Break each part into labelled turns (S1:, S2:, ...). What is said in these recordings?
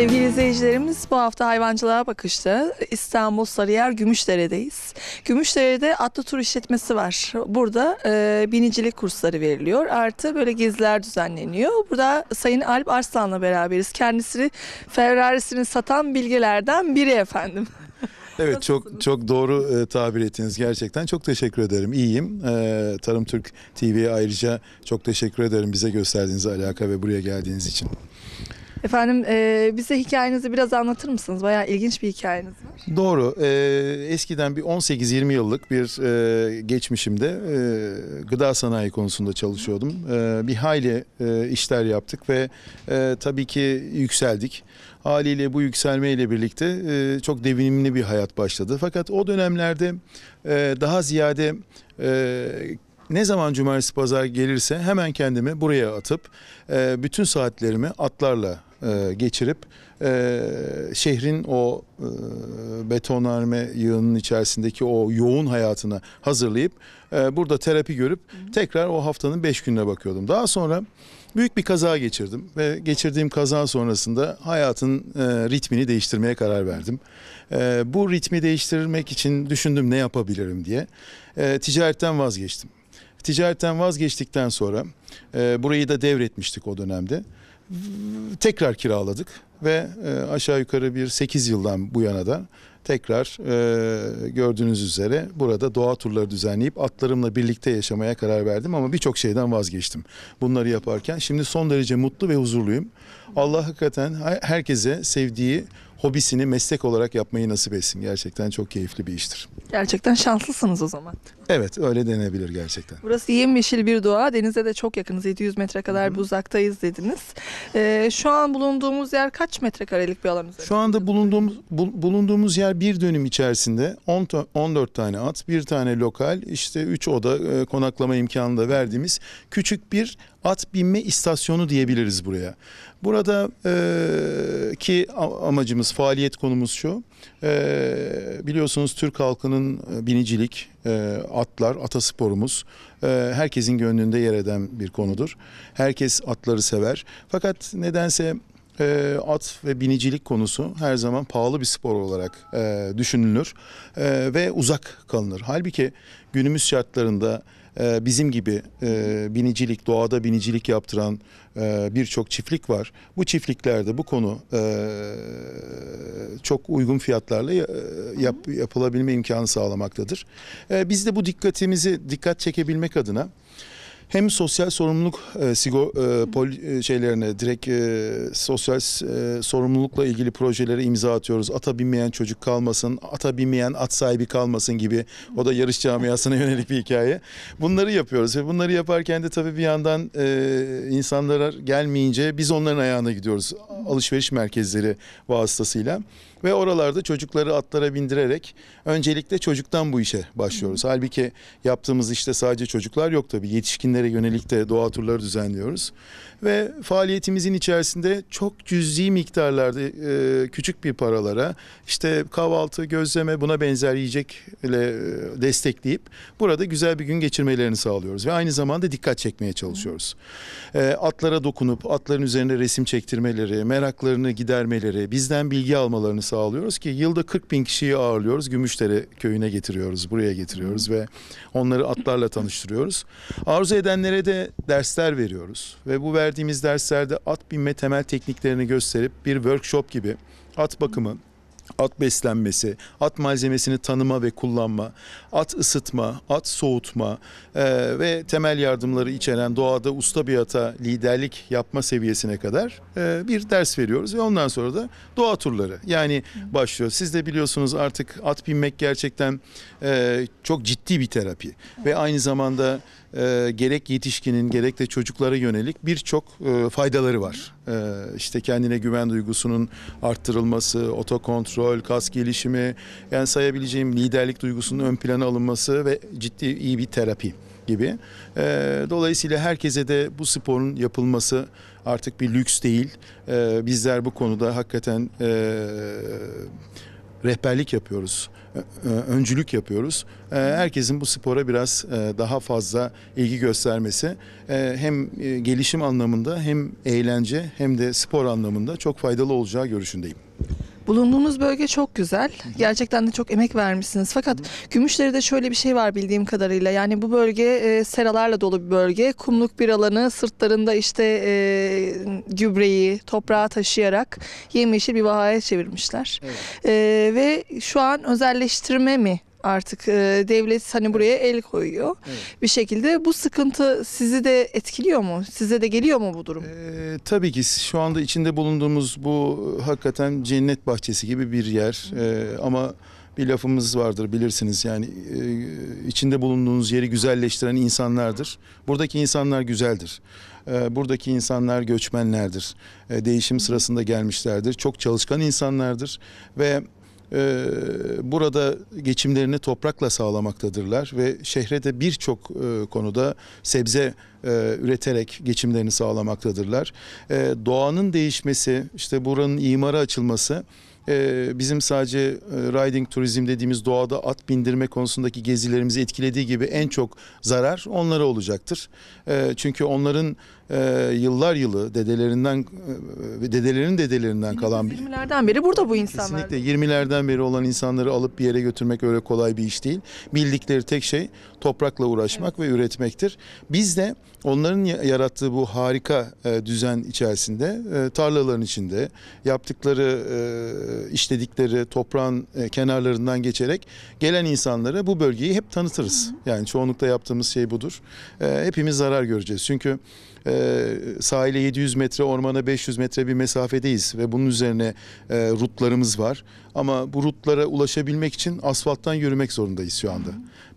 S1: Sevgili izleyicilerimiz bu hafta hayvancılığa bakışta İstanbul Sarıyer Gümüşdere'deyiz. Gümüşdere'de atlı tur işletmesi var. Burada e, binicilik kursları veriliyor. Artı böyle geziler düzenleniyor. Burada Sayın Alp Arslan'la beraberiz. Kendisini Ferrari'sini satan bilgilerden biri efendim.
S2: Evet çok çok doğru e, tabir ettiniz gerçekten. Çok teşekkür ederim. İyiyim. E, Tarım Türk TV'ye ayrıca çok teşekkür ederim bize gösterdiğiniz alaka ve buraya geldiğiniz için.
S1: Efendim e, bize hikayenizi biraz anlatır mısınız? Bayağı ilginç bir hikayeniz
S2: var. Doğru. E, eskiden bir 18-20 yıllık bir e, geçmişimde e, gıda sanayi konusunda çalışıyordum. E, bir hayli e, işler yaptık ve e, tabii ki yükseldik. Haliyle bu yükselmeyle birlikte e, çok devinimli bir hayat başladı. Fakat o dönemlerde e, daha ziyade e, ne zaman cumartesi pazar gelirse hemen kendimi buraya atıp e, bütün saatlerimi atlarla e, geçirip e, şehrin o e, betonarme yığının içerisindeki o yoğun hayatını hazırlayıp e, burada terapi görüp tekrar o haftanın beş gününe bakıyordum. Daha sonra büyük bir kaza geçirdim ve geçirdiğim kaza sonrasında hayatın e, ritmini değiştirmeye karar verdim. E, bu ritmi değiştirmek için düşündüm ne yapabilirim diye. E, ticaretten vazgeçtim. Ticaretten vazgeçtikten sonra e, burayı da devretmiştik o dönemde tekrar kiraladık ve e, aşağı yukarı bir 8 yıldan bu yana da tekrar e, gördüğünüz üzere burada doğa turları düzenleyip atlarımla birlikte yaşamaya karar verdim ama birçok şeyden vazgeçtim. Bunları yaparken şimdi son derece mutlu ve huzurluyum. Allah hakikaten herkese sevdiği hobisini meslek olarak yapmayı nasip etsin. Gerçekten çok keyifli bir iştir.
S1: Gerçekten şanslısınız o zaman.
S2: Evet öyle denebilir gerçekten.
S1: Burası yemyeşil bir doğa. Denize de çok yakınız. 700 metre kadar Hı -hı. bir uzaktayız dediniz. Ee, şu an bulunduğumuz yer kaç metrekarelik bir alan
S2: üzerinde? Şu anda bulunduğumuz bu, bulunduğumuz yer bir dönüm içerisinde 10 14 tane at, bir tane lokal, işte 3 oda e, konaklama imkanı da verdiğimiz küçük bir at binme istasyonu diyebiliriz buraya. Burada e, ki amacımız, faaliyet konumuz şu. E, biliyorsunuz Türk halkının e, binicilik, e, atlar atasporumuz e, herkesin gönlünde yer eden bir konudur. Herkes atları sever. Fakat nedense e, at ve binicilik konusu her zaman pahalı bir spor olarak e, düşünülür ve uzak kalınır. Halbuki günümüz şartlarında ee, bizim gibi e, binicilik, doğada binicilik yaptıran e, birçok çiftlik var. Bu çiftliklerde bu konu e, çok uygun fiyatlarla yap, yapılabilme imkanı sağlamaktadır. Biz de bu dikkatimizi dikkat çekebilmek adına hem sosyal sorumluluk e, sigor e, pol, e, şeylerine direkt e, sosyal e, sorumlulukla ilgili projelere imza atıyoruz. Ata binmeyen çocuk kalmasın, ata binmeyen at sahibi kalmasın gibi. O da yarış camiasına yönelik bir hikaye. Bunları yapıyoruz ve bunları yaparken de tabii bir yandan e, insanlara gelmeyince biz onların ayağına gidiyoruz. Alışveriş merkezleri vasıtasıyla. Ve oralarda çocukları atlara bindirerek öncelikle çocuktan bu işe başlıyoruz. Halbuki yaptığımız işte sadece çocuklar yok tabii yetişkinlere yönelik de doğa turları düzenliyoruz ve faaliyetimizin içerisinde çok cüzi miktarlarda e, küçük bir paralara işte kahvaltı, gözleme buna benzer yiyecekle e, destekleyip burada güzel bir gün geçirmelerini sağlıyoruz ve aynı zamanda dikkat çekmeye çalışıyoruz. E, atlara dokunup atların üzerine resim çektirmeleri, meraklarını gidermeleri, bizden bilgi almalarını sağlıyoruz ki yılda 40 bin kişiyi ağırlıyoruz. Gümüşdere köyüne getiriyoruz, buraya getiriyoruz ve onları atlarla tanıştırıyoruz. Arzu edenlere de dersler veriyoruz ve bu ver verdiğimiz derslerde at binme temel tekniklerini gösterip bir workshop gibi at bakımı, at beslenmesi, at malzemesini tanıma ve kullanma, at ısıtma, at soğutma e, ve temel yardımları içeren doğada usta bir ata liderlik yapma seviyesine kadar e, bir ders veriyoruz ve ondan sonra da doğa turları yani başlıyor. Siz de biliyorsunuz artık at binmek gerçekten e, çok ciddi bir terapi ve aynı zamanda e, gerek yetişkinin gerek de çocuklara yönelik birçok e, faydaları var. E, işte kendine güven duygusunun arttırılması, otokontrol, kas gelişimi, yani sayabileceğim liderlik duygusunun ön plana alınması ve ciddi iyi bir terapi gibi. E, dolayısıyla herkese de bu sporun yapılması artık bir lüks değil. E, bizler bu konuda hakikaten e, rehberlik yapıyoruz, öncülük yapıyoruz. Ee, herkesin bu spora biraz e, daha fazla ilgi göstermesi e, hem e, gelişim anlamında hem eğlence hem de spor anlamında çok faydalı olacağı görüşündeyim.
S1: Bulunduğunuz bölge çok güzel. Gerçekten de çok emek vermişsiniz. Fakat Gümüşdere'de şöyle bir şey var bildiğim kadarıyla. Yani bu bölge e, seralarla dolu bir bölge. Kumluk bir alanı sırtlarında işte e, gübreyi toprağa taşıyarak yemyeşil bir vahaya çevirmişler. Evet. E, ve şu an özelleştirme mi Artık e, devlet hani buraya el koyuyor Evet. bir şekilde. Bu sıkıntı sizi de etkiliyor mu? Size de geliyor mu bu durum? Ee,
S2: tabii ki şu anda içinde bulunduğumuz bu e, hakikaten cennet bahçesi gibi bir yer. Ee, ama bir lafımız vardır bilirsiniz yani e, içinde bulunduğunuz yeri güzelleştiren insanlardır. Buradaki insanlar güzeldir. E, buradaki insanlar göçmenlerdir. E, değişim sırasında gelmişlerdir. Çok çalışkan insanlardır ve e, burada geçimlerini toprakla sağlamaktadırlar ve şehre de birçok e, konuda sebze e, üreterek geçimlerini sağlamaktadırlar. E, doğanın değişmesi, işte buranın imara açılması e, bizim sadece e, riding turizm dediğimiz doğada at bindirme konusundaki gezilerimizi etkilediği gibi en çok zarar onlara olacaktır. E, çünkü onların e, yıllar yılı dedelerinden e, dedelerinin dedelerinden kalan bir
S1: 20'lerden beri burada bu insanlar.
S2: Kesinlikle 20'lerden beri olan insanları alıp bir yere götürmek öyle kolay bir iş değil. Bildikleri tek şey toprakla uğraşmak evet. ve üretmektir. Biz de onların yarattığı bu harika e, düzen içerisinde e, tarlaların içinde yaptıkları e, işledikleri toprağın e, kenarlarından geçerek gelen insanlara bu bölgeyi hep tanıtırız. Hı hı. Yani çoğunlukla yaptığımız şey budur. E, hepimiz zarar göreceğiz. Çünkü e, sahile 700 metre, ormana 500 metre bir mesafedeyiz ve bunun üzerine e, rutlarımız var. Ama bu rutlara ulaşabilmek için asfalttan yürümek zorundayız şu anda. Hı.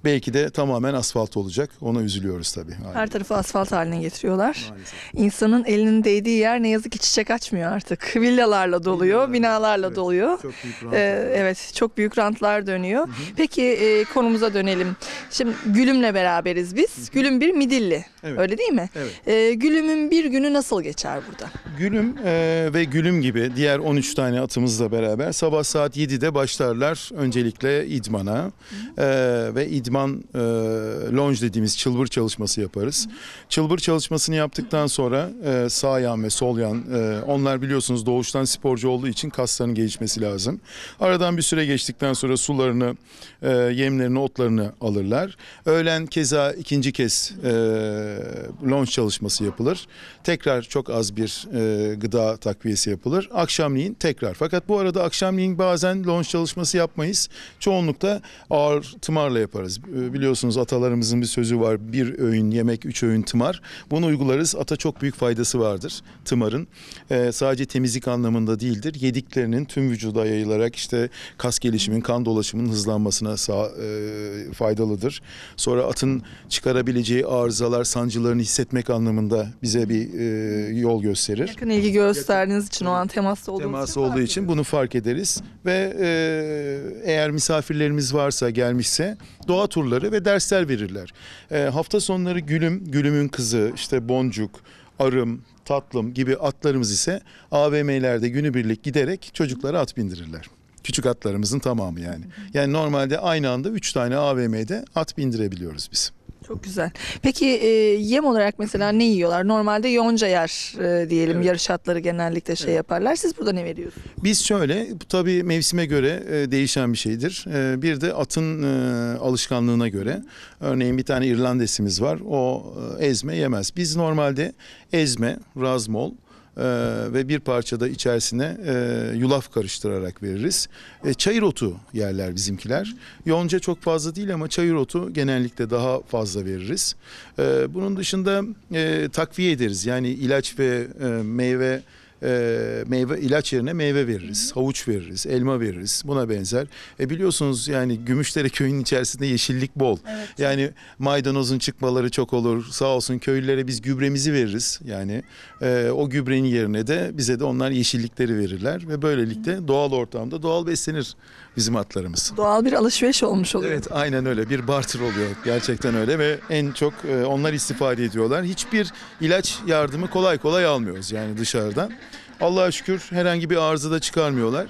S2: Belki de tamamen asfalt olacak. Ona üzülüyoruz tabii. Aynen.
S1: Her tarafı asfalt haline getiriyorlar. Maalesef. İnsanın elinin değdiği yer ne yazık ki çiçek açmıyor artık. Villalarla doluyor, Villalar. binalarla evet, doluyor. Çok büyük rantlar. Ee, evet, çok büyük rantlar dönüyor. Hı hı. Peki e, konumuza dönelim. Şimdi Gülüm'le beraberiz biz. Hı hı. Gülüm bir Midilli. Evet. Öyle değil mi? Evet. Ee, Gülüm'ün bir günü nasıl geçer burada?
S2: Gülüm e, ve Gülüm gibi diğer 13 tane atımızla beraber sabah saat 7'de başlarlar öncelikle idmana e, ve idman e, longe dediğimiz çılbır çalışması yaparız. Hı. Çılbır çalışmasını yaptıktan sonra e, sağ yan ve sol yan e, onlar biliyorsunuz doğuştan sporcu olduğu için kasların gelişmesi lazım. Aradan bir süre geçtikten sonra sularını, e, yemlerini, otlarını alırlar. Öğlen keza ikinci kez e, longe çalışması yapılır. Tekrar çok az bir e, gıda takviyesi yapılır. Akşamleyin tekrar. Fakat bu arada akşamleyin bazen lunch çalışması yapmayız. Çoğunlukla ağır tımarla yaparız. E, biliyorsunuz atalarımızın bir sözü var. Bir öğün yemek, üç öğün tımar. Bunu uygularız. Ata çok büyük faydası vardır tımarın. E, sadece temizlik anlamında değildir. Yediklerinin tüm vücuda yayılarak işte kas gelişimin, kan dolaşımının hızlanmasına sağ, e, faydalıdır. Sonra atın çıkarabileceği arızalar, sancılarını hissetmek anlamında da bize bir e, yol gösterir. Yakın
S1: ilgi gösterdiğiniz için olan temaslı olduğunuz Teması
S2: için, olduğu için bunu fark ederiz ve e, eğer misafirlerimiz varsa gelmişse doğa turları ve dersler verirler. E, hafta sonları Gülüm, Gülüm'ün kızı, işte Boncuk, Arım, Tatlım gibi atlarımız ise AVM'lerde günübirlik giderek çocuklara at bindirirler. Küçük atlarımızın tamamı yani. Yani normalde aynı anda 3 tane AVM'de at bindirebiliyoruz biz.
S1: Çok güzel. Peki e, yem olarak mesela ne yiyorlar? Normalde yonca yer e, diyelim evet. yarış atları genellikle şey evet. yaparlar. Siz burada ne veriyorsunuz?
S2: Biz şöyle bu tabii mevsime göre e, değişen bir şeydir. E, bir de atın e, alışkanlığına göre. Örneğin bir tane İrlandesimiz var. O e, ezme yemez. Biz normalde ezme, razmol, e, ve bir parça da içerisine e, yulaf karıştırarak veririz. E, çayır otu yerler bizimkiler. Yonca çok fazla değil ama çayır otu genellikle daha fazla veririz. E, bunun dışında e, takviye ederiz. Yani ilaç ve e, meyve e, meyve ilaç yerine meyve veririz, havuç veririz, elma veririz. Buna benzer. E biliyorsunuz yani Gümüşdere köyünün içerisinde yeşillik bol. Evet. Yani maydanozun çıkmaları çok olur. Sağ olsun köylülere biz gübremizi veririz. Yani e, o gübrenin yerine de bize de onlar yeşillikleri verirler ve böylelikle doğal ortamda doğal beslenir bizim atlarımız.
S1: Doğal bir alışveriş olmuş oluyor.
S2: Evet aynen öyle bir barter oluyor gerçekten öyle ve en çok e, onlar istifade ediyorlar. Hiçbir ilaç yardımı kolay kolay almıyoruz yani dışarıdan. Allah'a şükür herhangi bir arıza da çıkarmıyorlar.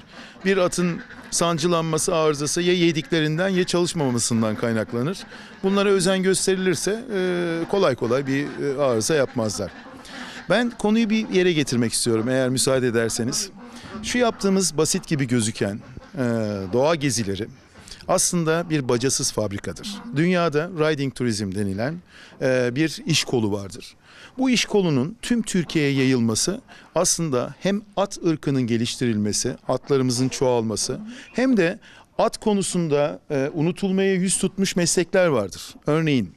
S2: Bir atın sancılanması arızası ya yediklerinden ya çalışmamasından kaynaklanır. Bunlara özen gösterilirse e, kolay kolay bir e, arıza yapmazlar. Ben konuyu bir yere getirmek istiyorum eğer müsaade ederseniz. Şu yaptığımız basit gibi gözüken ee, doğa gezileri aslında bir bacasız fabrikadır. Dünyada riding turizm denilen e, bir iş kolu vardır. Bu iş kolunun tüm Türkiye'ye yayılması aslında hem at ırkının geliştirilmesi, atlarımızın çoğalması hem de at konusunda e, unutulmaya yüz tutmuş meslekler vardır. Örneğin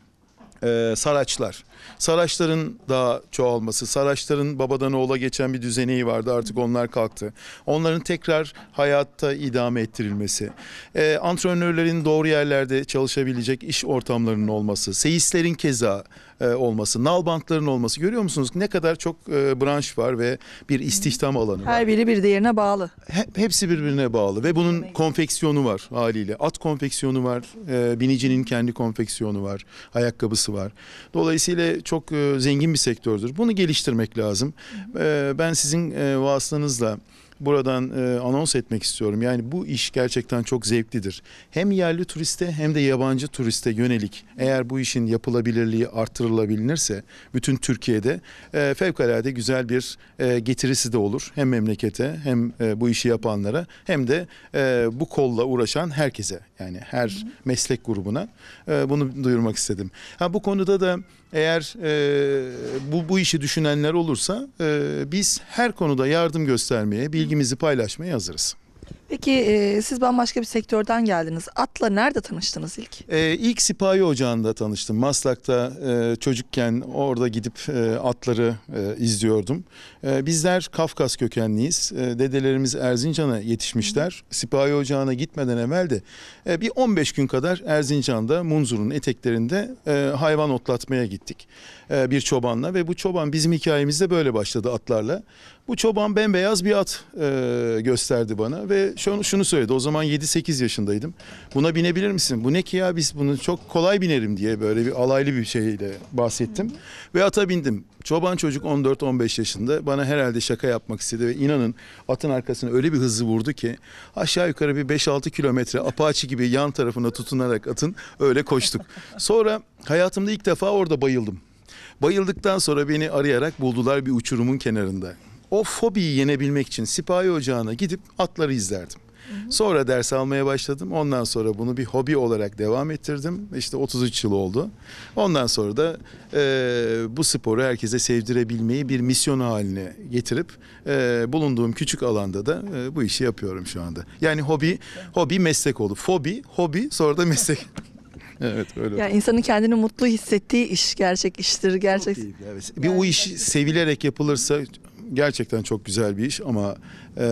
S2: e, saraçlar. Saraçların daha çoğalması, Saraçların babadan oğula geçen bir düzeneği vardı artık onlar kalktı. Onların tekrar hayatta idame ettirilmesi, e, antrenörlerin doğru yerlerde çalışabilecek iş ortamlarının olması, seyislerin keza e, olması, nal bantların olması görüyor musunuz ne kadar çok e, branş var ve bir istihdam alanı var.
S1: Her biri bir diğerine bağlı.
S2: He, hepsi birbirine bağlı ve bunun konfeksiyonu var haliyle. At konfeksiyonu var, e, binicinin kendi konfeksiyonu var, ayakkabısı var. Dolayısıyla çok e, zengin bir sektördür. Bunu geliştirmek lazım. E, ben sizin e, vasıtanızla buradan e, anons etmek istiyorum. Yani bu iş gerçekten çok zevklidir. Hem yerli turiste hem de yabancı turiste yönelik eğer bu işin yapılabilirliği artırılabilirse bütün Türkiye'de e, fevkalade güzel bir e, getirisi de olur. Hem memlekete hem e, bu işi yapanlara hem de e, bu kolla uğraşan herkese yani her Hı. meslek grubuna e, bunu duyurmak istedim. Ha bu konuda da eğer e, bu bu işi düşünenler olursa e, biz her konuda yardım göstermeye, bilgi bilgimizi paylaşmaya hazırız.
S1: Peki e, siz bambaşka bir sektörden geldiniz. Atla nerede tanıştınız ilk?
S2: E, ilk Sipahi Ocağı'nda tanıştım. Maslak'ta e, çocukken orada gidip e, atları e, izliyordum. E, bizler Kafkas kökenliyiz. E, dedelerimiz Erzincan'a yetişmişler. Hı. Sipahi Ocağı'na gitmeden evvel de e, bir 15 gün kadar Erzincan'da Munzur'un eteklerinde e, hayvan otlatmaya gittik. E, bir çobanla ve bu çoban bizim hikayemizde böyle başladı atlarla. Bu çoban bembeyaz bir at e, gösterdi bana ve şunu, şunu söyledi. O zaman 7-8 yaşındaydım. Buna binebilir misin? Bu ne ki ya biz bunu çok kolay binerim diye böyle bir alaylı bir şeyle bahsettim. Hı hı. Ve ata bindim. Çoban çocuk 14-15 yaşında bana herhalde şaka yapmak istedi ve inanın atın arkasına öyle bir hızlı vurdu ki aşağı yukarı bir 5-6 kilometre apaçi gibi yan tarafına tutunarak atın öyle koştuk. Sonra hayatımda ilk defa orada bayıldım. Bayıldıktan sonra beni arayarak buldular bir uçurumun kenarında o fobiyi yenebilmek için sipahi ocağına gidip atları izlerdim. Sonra ders almaya başladım. Ondan sonra bunu bir hobi olarak devam ettirdim. İşte 33 yıl oldu. Ondan sonra da e, bu sporu herkese sevdirebilmeyi bir misyon haline getirip e, bulunduğum küçük alanda da e, bu işi yapıyorum şu anda. Yani hobi hobi meslek oldu. Fobi, hobi sonra da meslek. evet öyle. Yani
S1: insanın kendini mutlu hissettiği iş gerçek iştir gerçek. Çok iyi,
S2: evet. Bir o iş sevilerek yapılırsa gerçekten çok güzel bir iş ama e,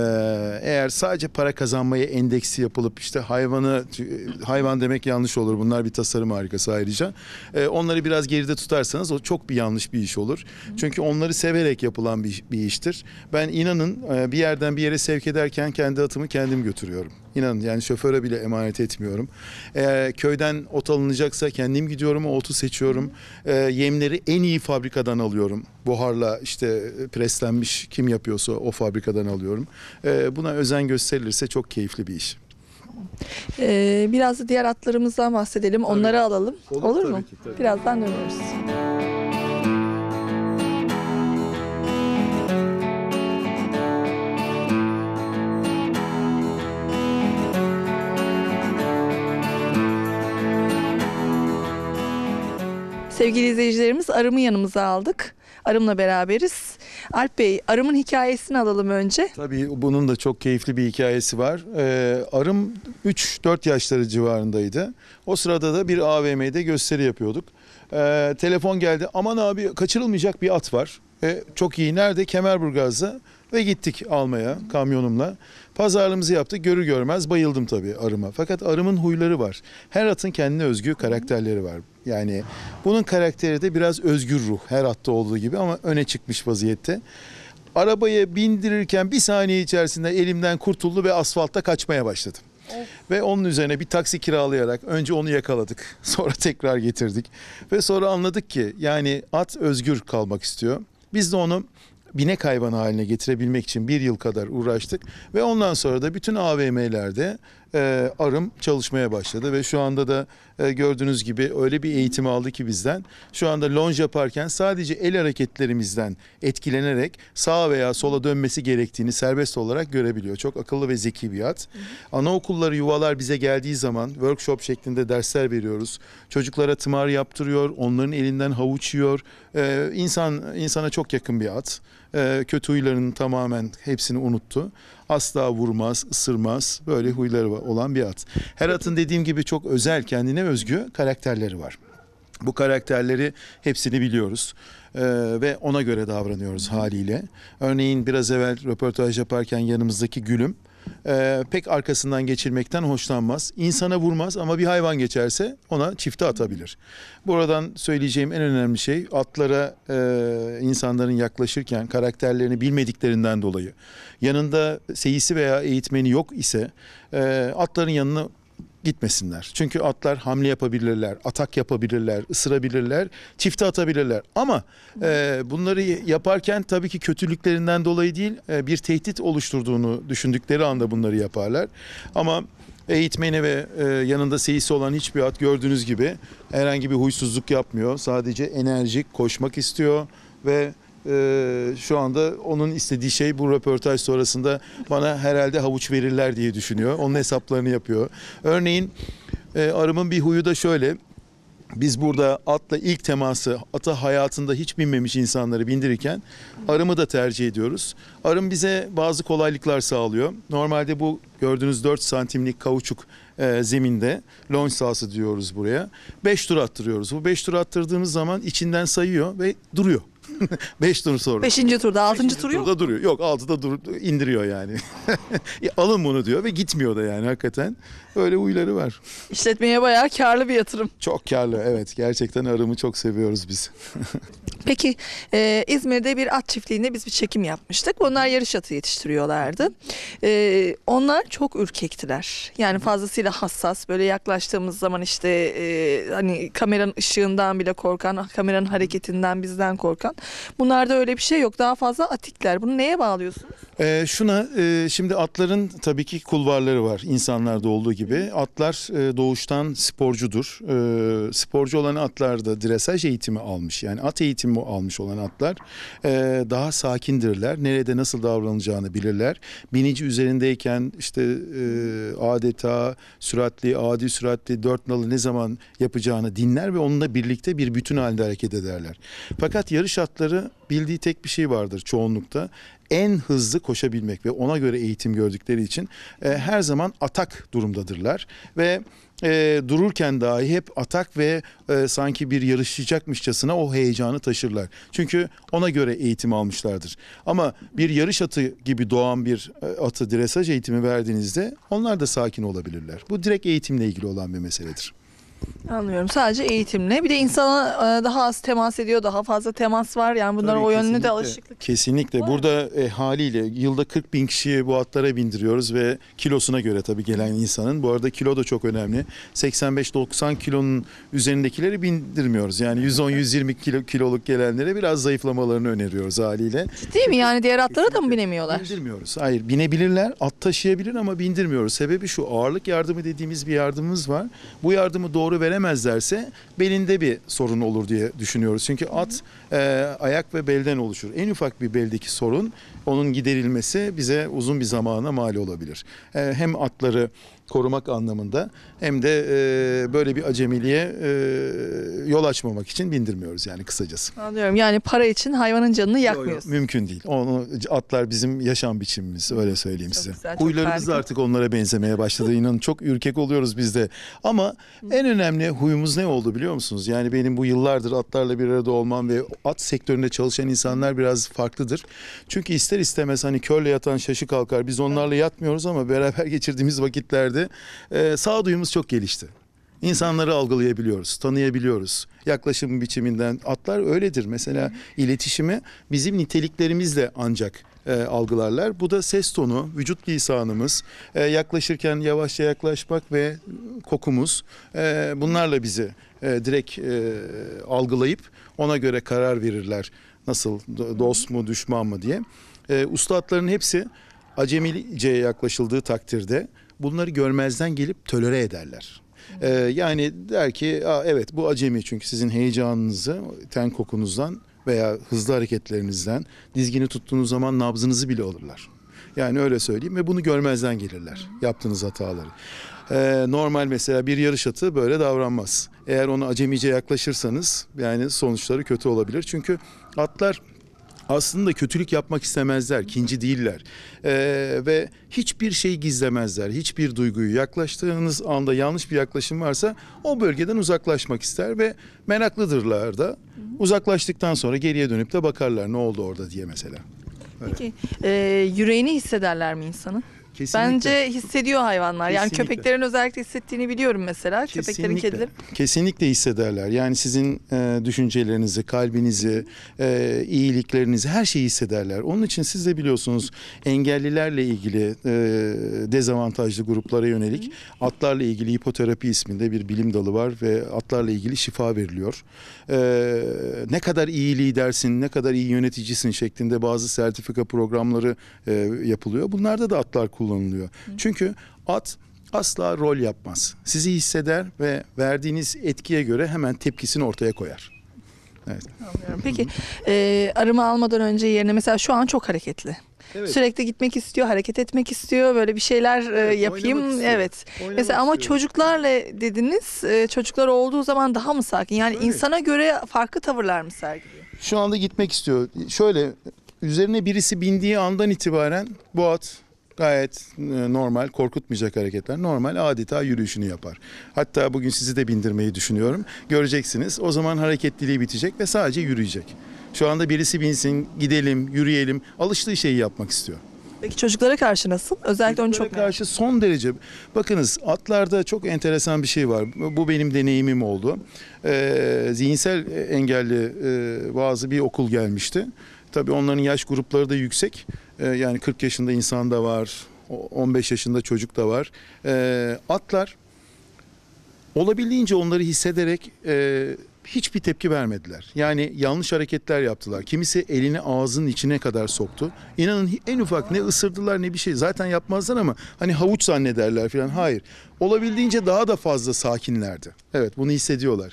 S2: eğer sadece para kazanmaya endeksi yapılıp işte hayvanı e, hayvan demek yanlış olur. Bunlar bir tasarım harikası ayrıca. E, onları biraz geride tutarsanız o çok bir yanlış bir iş olur. Çünkü onları severek yapılan bir, bir iştir. Ben inanın e, bir yerden bir yere sevk ederken kendi atımı kendim götürüyorum. İnanın yani şoföre bile emanet etmiyorum. Eğer köyden ot alınacaksa kendim gidiyorum, otu seçiyorum. E, yemleri en iyi fabrikadan alıyorum. Buharla işte e, preslenmiş iş kim yapıyorsa o fabrikadan alıyorum. Ee, buna özen gösterilirse çok keyifli bir iş.
S1: Ee, biraz da diğer atlarımızdan bahsedelim. Tabii. Onları alalım. Olur, Olur mu? Ki, tabii. Birazdan dönüyoruz. Sevgili izleyicilerimiz Arım'ı yanımıza aldık. Arım'la beraberiz. Alp Bey arımın hikayesini alalım önce.
S2: Tabii bunun da çok keyifli bir hikayesi var. Ee, arım 3-4 yaşları civarındaydı. O sırada da bir AVM'de gösteri yapıyorduk. Ee, telefon geldi aman abi kaçırılmayacak bir at var. E, çok iyi nerede Kemerburgaz'da ve gittik almaya kamyonumla. Pazarlığımızı yaptık. Görür görmez bayıldım tabii arıma. Fakat arımın huyları var. Her atın kendine özgü karakterleri var. Yani bunun karakteri de biraz özgür ruh her hatta olduğu gibi ama öne çıkmış vaziyette. Arabaya bindirirken bir saniye içerisinde elimden kurtuldu ve asfalta kaçmaya başladım. Of. Ve onun üzerine bir taksi kiralayarak önce onu yakaladık. Sonra tekrar getirdik. Ve sonra anladık ki yani at özgür kalmak istiyor. Biz de onu binek hayvanı haline getirebilmek için bir yıl kadar uğraştık. Ve ondan sonra da bütün AVM'lerde e, arım çalışmaya başladı. Ve şu anda da e, gördüğünüz gibi öyle bir eğitim aldı ki bizden. Şu anda longe yaparken sadece el hareketlerimizden etkilenerek sağa veya sola dönmesi gerektiğini serbest olarak görebiliyor. Çok akıllı ve zeki bir at. Anaokulları, yuvalar bize geldiği zaman workshop şeklinde dersler veriyoruz. Çocuklara tımar yaptırıyor, onların elinden havuç yiyor. E, insan insana çok yakın bir at. E, kötü huylarının tamamen hepsini unuttu. Asla vurmaz, ısırmaz. Böyle huyları olan bir at. Her atın dediğim gibi çok özel kendine özgü karakterleri var. Bu karakterleri hepsini biliyoruz ee, ve ona göre davranıyoruz haliyle. Örneğin biraz evvel röportaj yaparken yanımızdaki gülüm e, pek arkasından geçirmekten hoşlanmaz. İnsana vurmaz ama bir hayvan geçerse ona çifte atabilir. Buradan söyleyeceğim en önemli şey atlara e, insanların yaklaşırken karakterlerini bilmediklerinden dolayı yanında seyisi veya eğitmeni yok ise e, atların yanına gitmesinler. Çünkü atlar hamle yapabilirler, atak yapabilirler, ısırabilirler, çifte atabilirler. Ama e, bunları yaparken tabii ki kötülüklerinden dolayı değil e, bir tehdit oluşturduğunu düşündükleri anda bunları yaparlar. Ama eğitmeni ve e, yanında seyisi olan hiçbir at gördüğünüz gibi herhangi bir huysuzluk yapmıyor. Sadece enerjik koşmak istiyor ve ee, şu anda onun istediği şey bu röportaj sonrasında bana herhalde havuç verirler diye düşünüyor. Onun hesaplarını yapıyor. Örneğin e, arımın bir huyu da şöyle. Biz burada atla ilk teması, ata hayatında hiç binmemiş insanları bindirirken arımı da tercih ediyoruz. Arım bize bazı kolaylıklar sağlıyor. Normalde bu gördüğünüz 4 santimlik kauçuk e, zeminde, launch sahası diyoruz buraya. 5 tur attırıyoruz. Bu 5 tur attırdığımız zaman içinden sayıyor ve duruyor. Beş tur sonra. Beşinci turda, altıncı turu yok. Turda duruyor. Yok altıda dur, indiriyor yani. Alın bunu diyor ve gitmiyor da yani hakikaten. Öyle huyları var. İşletmeye bayağı karlı bir yatırım. Çok karlı evet. Gerçekten arımı çok seviyoruz biz.
S1: Peki e, İzmir'de bir at çiftliğinde biz bir çekim yapmıştık. Onlar yarış atı yetiştiriyorlardı. E, onlar çok ürkektiler. Yani fazlasıyla hassas. Böyle yaklaştığımız zaman işte e, hani kameranın ışığından bile korkan, ah, kameranın hareketinden bizden korkan falan. Bunlarda öyle bir şey yok. Daha fazla atikler. Bunu neye bağlıyorsunuz?
S2: E, şuna e, şimdi atların tabii ki kulvarları var insanlarda olduğu gibi. Atlar e, doğuştan sporcudur. E, sporcu olan atlar da dresaj eğitimi almış. Yani at eğitimi almış olan atlar e, daha sakindirler. Nerede nasıl davranılacağını bilirler. Binici üzerindeyken işte e, adeta süratli, adi süratli, dört nalı ne zaman yapacağını dinler ve onunla birlikte bir bütün halde hareket ederler. Fakat yarış yarış bildiği tek bir şey vardır çoğunlukta. En hızlı koşabilmek ve ona göre eğitim gördükleri için e, her zaman atak durumdadırlar ve e, dururken dahi hep atak ve e, sanki bir yarışacakmışçasına o heyecanı taşırlar. Çünkü ona göre eğitim almışlardır. Ama bir yarış atı gibi doğan bir e, atı dresaj eğitimi verdiğinizde onlar da sakin olabilirler. Bu direkt eğitimle ilgili olan bir meseledir.
S1: Anlıyorum. Sadece eğitimle. Bir de insana e, daha az temas ediyor, daha fazla temas var. Yani bunlara o yönlü de alışıklık.
S2: Kesinlikle. Var. Burada e, haliyle yılda 40 bin kişiyi bu atlara bindiriyoruz ve kilosuna göre tabii gelen insanın. Bu arada kilo da çok önemli. 85-90 kilonun üzerindekileri bindirmiyoruz. Yani 110-120 kilo, kiloluk gelenlere biraz zayıflamalarını öneriyoruz haliyle.
S1: Değil mi? Yani diğer atlara da mı binemiyorlar? Bindirmiyoruz.
S2: Hayır. Binebilirler. At taşıyabilir ama bindirmiyoruz. Sebebi şu ağırlık yardımı dediğimiz bir yardımımız var. Bu yardımı doğru doğru veremezlerse belinde bir sorun olur diye düşünüyoruz. Çünkü at e, ayak ve belden oluşur. En ufak bir beldeki sorun onun giderilmesi bize uzun bir zamana mal olabilir. E, hem atları korumak anlamında hem de e, böyle bir acemiliğe e, yol açmamak için bindirmiyoruz yani kısacası.
S1: Anlıyorum yani para için hayvanın canını yakmıyoruz.
S2: mümkün değil. Onu atlar bizim yaşam biçimimiz öyle söyleyeyim çok size. Güzel, Huylarımız da artık onlara benzemeye başladı. İnanın çok ürkek oluyoruz biz de. Ama en önemli huyumuz ne oldu biliyor musunuz? Yani benim bu yıllardır atlarla bir arada olmam ve at sektöründe çalışan insanlar biraz farklıdır. Çünkü ister istemez hani körle yatan şaşı kalkar. Biz onlarla yatmıyoruz ama beraber geçirdiğimiz vakitlerde dönemlerde ee, e, sağduyumuz çok gelişti. İnsanları algılayabiliyoruz, tanıyabiliyoruz. Yaklaşım biçiminden atlar öyledir. Mesela iletişimi bizim niteliklerimizle ancak e, algılarlar. Bu da ses tonu, vücut lisanımız, e, yaklaşırken yavaşça yaklaşmak ve kokumuz e, bunlarla bizi e, direkt e, algılayıp ona göre karar verirler. Nasıl dost mu düşman mı diye. E, ustadların hepsi acemiliceye yaklaşıldığı takdirde bunları görmezden gelip tölere ederler. Ee, yani der ki Aa, evet bu acemi çünkü sizin heyecanınızı ten kokunuzdan veya hızlı hareketlerinizden dizgini tuttuğunuz zaman nabzınızı bile alırlar. Yani öyle söyleyeyim ve bunu görmezden gelirler yaptığınız hataları. Ee, normal mesela bir yarış atı böyle davranmaz. Eğer ona acemice yaklaşırsanız yani sonuçları kötü olabilir. Çünkü atlar aslında kötülük yapmak istemezler, kinci değiller ee, ve hiçbir şey gizlemezler. Hiçbir duyguyu yaklaştığınız anda yanlış bir yaklaşım varsa o bölgeden uzaklaşmak ister ve meraklıdırlar da. Uzaklaştıktan sonra geriye dönüp de bakarlar ne oldu orada diye mesela. Öyle.
S1: Peki e, yüreğini hissederler mi insanı? Kesinlikle. Bence hissediyor hayvanlar. Yani köpeklerin özellikle hissettiğini biliyorum mesela. Köpeklerin, Kesinlikle.
S2: Kesinlikle hissederler. Yani sizin e, düşüncelerinizi, kalbinizi, e, iyiliklerinizi her şeyi hissederler. Onun için siz de biliyorsunuz engellilerle ilgili e, dezavantajlı gruplara yönelik atlarla ilgili hipoterapi isminde bir bilim dalı var ve atlarla ilgili şifa veriliyor. E, ne kadar iyi lidersin, ne kadar iyi yöneticisin şeklinde bazı sertifika programları e, yapılıyor. Bunlarda da atlar kullanılıyor kullanılıyor. Hı. Çünkü at asla rol yapmaz. Sizi hisseder ve verdiğiniz etkiye göre hemen tepkisini ortaya koyar. Evet.
S1: Peki e, arımı almadan önce yerine mesela şu an çok hareketli. Evet. Sürekli gitmek istiyor, hareket etmek istiyor, böyle bir şeyler e, evet, e, yapayım. Evet. Oynamak mesela ama istiyor. çocuklarla dediniz, e, çocuklar olduğu zaman daha mı sakin? Yani Öyle. insana göre farklı tavırlar mı sergiliyor?
S2: Şu anda gitmek istiyor. Şöyle üzerine birisi bindiği andan itibaren bu at Gayet e, normal, korkutmayacak hareketler. Normal adeta yürüyüşünü yapar. Hatta bugün sizi de bindirmeyi düşünüyorum. Göreceksiniz. O zaman hareketliliği bitecek ve sadece yürüyecek. Şu anda birisi binsin, gidelim, yürüyelim. Alıştığı şeyi yapmak istiyor. Peki çocuklara karşı nasıl? Özellikle onu çok karşı merak. son derece. Bakınız atlarda çok enteresan bir şey var. Bu benim deneyimim oldu. Ee, zihinsel engelli e, bazı bir okul gelmişti. Tabii onların yaş grupları da yüksek. Ee, yani 40 yaşında insan da var, 15 yaşında çocuk da var. Ee, atlar olabildiğince onları hissederek e, hiçbir tepki vermediler. Yani yanlış hareketler yaptılar. Kimisi elini ağzının içine kadar soktu. İnanın en ufak ne ısırdılar ne bir şey. Zaten yapmazlar ama hani havuç zannederler falan. Hayır. Olabildiğince daha da fazla sakinlerdi. Evet bunu hissediyorlar.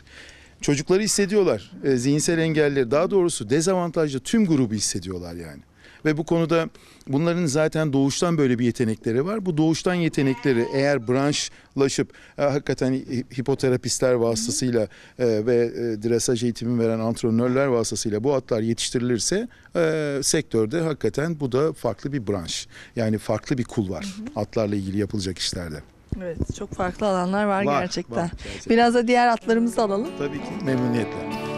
S2: Çocukları hissediyorlar. E, zihinsel engelleri daha doğrusu dezavantajlı tüm grubu hissediyorlar yani. Ve bu konuda bunların zaten doğuştan böyle bir yetenekleri var. Bu doğuştan yetenekleri eğer branşlaşıp e, hakikaten hipoterapistler vasıtasıyla e, ve e, dresaj eğitimi veren antrenörler vasıtasıyla bu atlar yetiştirilirse e, sektörde hakikaten bu da farklı bir branş. Yani farklı bir kul var hı hı. atlarla ilgili yapılacak işlerde.
S1: Evet çok farklı alanlar var, var gerçekten. var gerçekten. Biraz da diğer atlarımızı alalım.
S2: Tabii ki memnuniyetle.